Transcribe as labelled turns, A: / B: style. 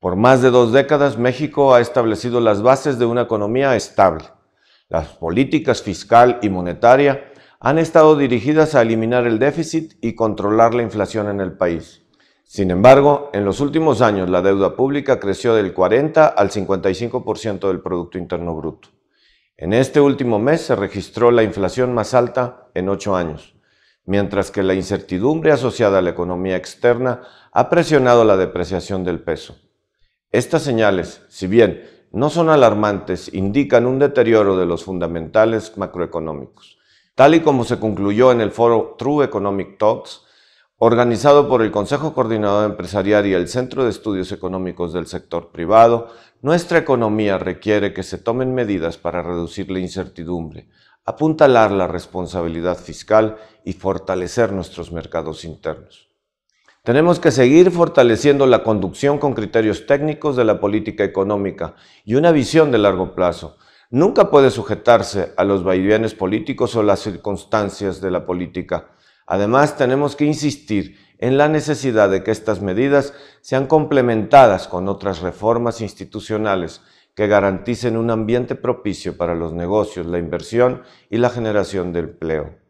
A: Por más de dos décadas, México ha establecido las bases de una economía estable. Las políticas fiscal y monetaria han estado dirigidas a eliminar el déficit y controlar la inflación en el país. Sin embargo, en los últimos años la deuda pública creció del 40 al 55% del Producto Interno Bruto. En este último mes se registró la inflación más alta en ocho años, mientras que la incertidumbre asociada a la economía externa ha presionado la depreciación del peso. Estas señales, si bien no son alarmantes, indican un deterioro de los fundamentales macroeconómicos, tal y como se concluyó en el foro True Economic Talks, organizado por el Consejo Coordinador Empresarial y el Centro de Estudios Económicos del Sector Privado, nuestra economía requiere que se tomen medidas para reducir la incertidumbre, apuntalar la responsabilidad fiscal y fortalecer nuestros mercados internos. Tenemos que seguir fortaleciendo la conducción con criterios técnicos de la política económica y una visión de largo plazo. Nunca puede sujetarse a los vaivenes políticos o las circunstancias de la política. Además, tenemos que insistir en la necesidad de que estas medidas sean complementadas con otras reformas institucionales que garanticen un ambiente propicio para los negocios, la inversión y la generación de empleo.